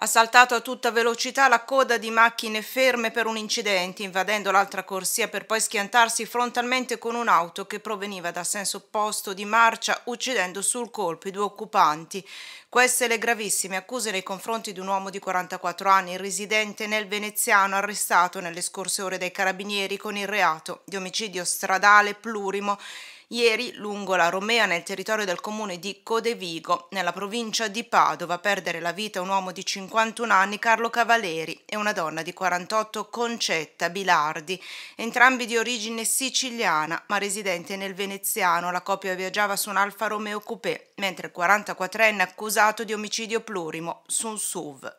ha saltato a tutta velocità la coda di macchine ferme per un incidente, invadendo l'altra corsia per poi schiantarsi frontalmente con un'auto che proveniva da senso opposto di marcia, uccidendo sul colpo i due occupanti. Queste le gravissime accuse nei confronti di un uomo di 44 anni, residente nel veneziano, arrestato nelle scorse ore dai carabinieri con il reato di omicidio stradale plurimo ieri lungo la Romea nel territorio del comune di Codevigo, nella provincia di Padova, a perdere la vita un uomo di 51 anni, Carlo Cavaleri, e una donna di 48, Concetta Bilardi, entrambi di origine siciliana ma residente nel veneziano. La coppia viaggiava su un Alfa Romeo Coupé, mentre il 44enne accusato di omicidio plurimo su un SUV.